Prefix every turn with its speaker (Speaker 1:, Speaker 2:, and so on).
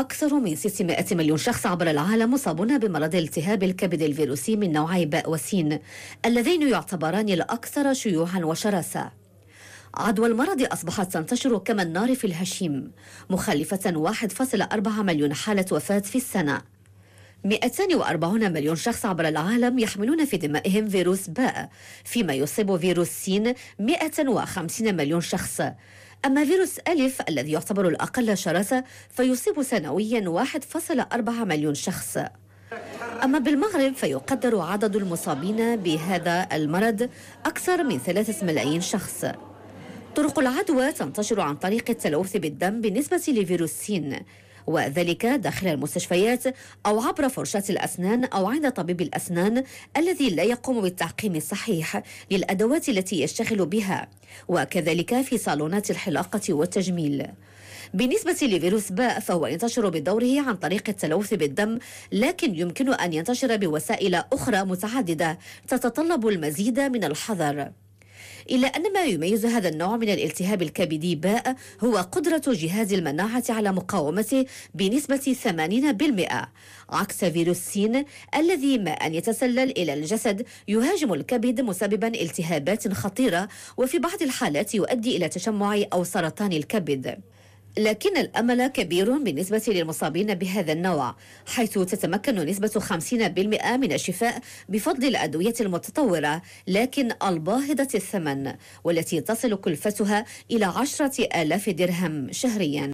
Speaker 1: أكثر من 600 مليون شخص عبر العالم مصابون بمرض التهاب الكبد الفيروسي من نوعي باء وسين اللذين يعتبران الأكثر شيوعا وشراسة عدوى المرض أصبحت تنتشر كما النار في الهشيم مخلفة 1.4 مليون حالة وفاة في السنة 240 مليون شخص عبر العالم يحملون في دمائهم فيروس باء فيما يصيب فيروس سين 150 مليون شخص أما فيروس ألف الذي يعتبر الأقل شراسة فيصيب سنويا 1.4 مليون شخص أما بالمغرب فيقدر عدد المصابين بهذا المرض أكثر من 3 ملايين شخص طرق العدوى تنتشر عن طريق التلوث بالدم بالنسبة لفيروس سين وذلك داخل المستشفيات أو عبر فرشاة الأسنان أو عند طبيب الأسنان الذي لا يقوم بالتعقيم الصحيح للأدوات التي يشتغل بها وكذلك في صالونات الحلاقة والتجميل بالنسبة لفيروس باء فهو ينتشر بدوره عن طريق التلوث بالدم لكن يمكن أن ينتشر بوسائل أخرى متعددة تتطلب المزيد من الحذر إلا أن ما يميز هذا النوع من الالتهاب الكبدي باء هو قدرة جهاز المناعة على مقاومته بنسبة 80% عكس فيروس سين الذي ما أن يتسلل إلى الجسد يهاجم الكبد مسببا التهابات خطيرة وفي بعض الحالات يؤدي إلى تشمع أو سرطان الكبد لكن الأمل كبير بالنسبة للمصابين بهذا النوع حيث تتمكن نسبة 50% من الشفاء بفضل الأدوية المتطورة لكن الباهظة الثمن والتي تصل كلفتها إلى 10 آلاف درهم شهريا